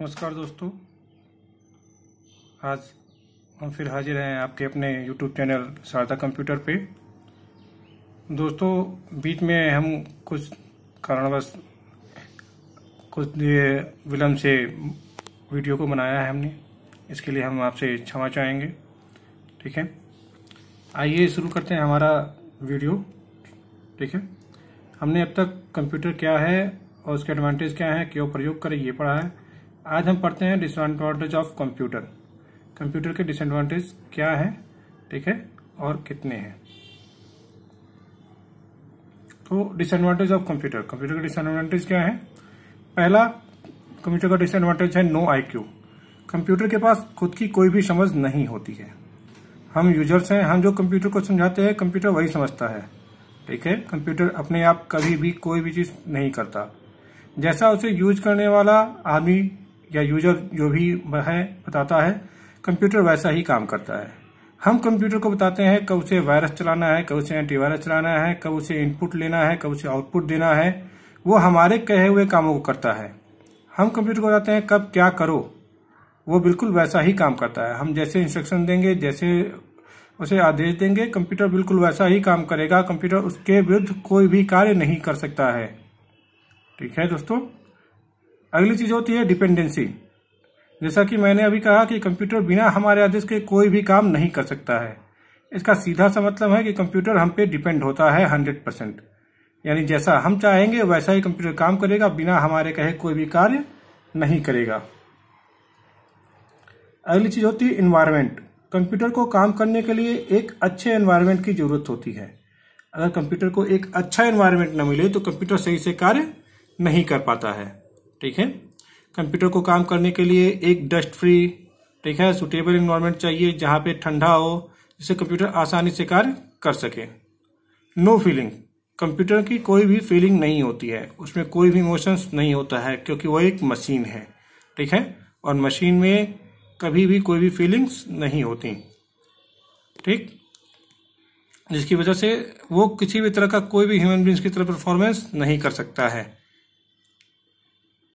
नमस्कार दोस्तों आज हम फिर हाजिर हैं आपके अपने YouTube चैनल शारदा कंप्यूटर पे दोस्तों बीच में हम कुछ कारणवश कुछ विलम्ब से वीडियो को बनाया है हमने इसके लिए हम आपसे क्षमा चाहेंगे ठीक है आइए शुरू करते हैं हमारा वीडियो ठीक है हमने अब तक कंप्यूटर क्या है और उसके एडवांटेज क्या है क्यों प्रयोग करें ये पढ़ा है आज हम पढ़ते हैं डिसएडवांटेज ऑफ कंप्यूटर कंप्यूटर के डिसएडवांटेज क्या है ठीक है और कितने हैं तो डिसएडवांटेज ऑफ कंप्यूटर कंप्यूटर का डिसएडवांटेज क्या है पहला कंप्यूटर का डिसएडवांटेज है नो आईक्यू कंप्यूटर के पास खुद की कोई भी समझ नहीं होती है हम यूजर्स हैं हम जो कंप्यूटर को समझाते हैं कंप्यूटर वही समझता है ठीक है कंप्यूटर अपने आप कभी भी कोई भी चीज़ नहीं करता जैसा उसे यूज करने वाला आदमी या यूजर जो भी है बताता है कंप्यूटर वैसा ही काम करता है हम कंप्यूटर को बताते हैं कब उसे वायरस चलाना है कब उसे एंटीवायरस चलाना है कब उसे इनपुट लेना है कब उसे आउटपुट देना है वो हमारे कहे हुए कामों को करता है हम कंप्यूटर को बताते हैं कब क्या करो वो बिल्कुल वैसा ही काम करता है हम जैसे इंस्ट्रक्शन देंगे जैसे उसे आदेश देंगे कंप्यूटर बिल्कुल वैसा ही काम करेगा कंप्यूटर उसके विरुद्ध कोई भी कार्य नहीं कर सकता है ठीक है दोस्तों अगली चीज होती है डिपेंडेंसी जैसा कि मैंने अभी कहा कि कंप्यूटर बिना हमारे आदेश के कोई भी काम नहीं कर सकता है इसका सीधा सा मतलब है कि कंप्यूटर हम पे डिपेंड होता है हंड्रेड परसेंट यानी जैसा हम चाहेंगे वैसा ही कंप्यूटर काम करेगा बिना हमारे कहे कोई भी कार्य नहीं करेगा अगली चीज होती है इन्वायरमेंट कंप्यूटर को काम करने के लिए एक अच्छे एन्वायरमेंट की जरूरत होती है अगर कंप्यूटर को एक अच्छा एन्वायरमेंट न मिले तो कंप्यूटर सही से कार्य नहीं कर पाता है ठीक है कंप्यूटर को काम करने के लिए एक डस्ट फ्री ठीक है सुटेबल इन्वायरमेंट चाहिए जहाँ पे ठंडा हो जिससे कंप्यूटर आसानी से कार्य कर सके नो फीलिंग कंप्यूटर की कोई भी फीलिंग नहीं होती है उसमें कोई भी इमोशंस नहीं होता है क्योंकि वो एक मशीन है ठीक है और मशीन में कभी भी कोई भी फीलिंग्स नहीं होती ठीक जिसकी वजह से वो किसी भी तरह का कोई भी ह्यूमन बींग्स की तरह परफॉर्मेंस नहीं कर सकता है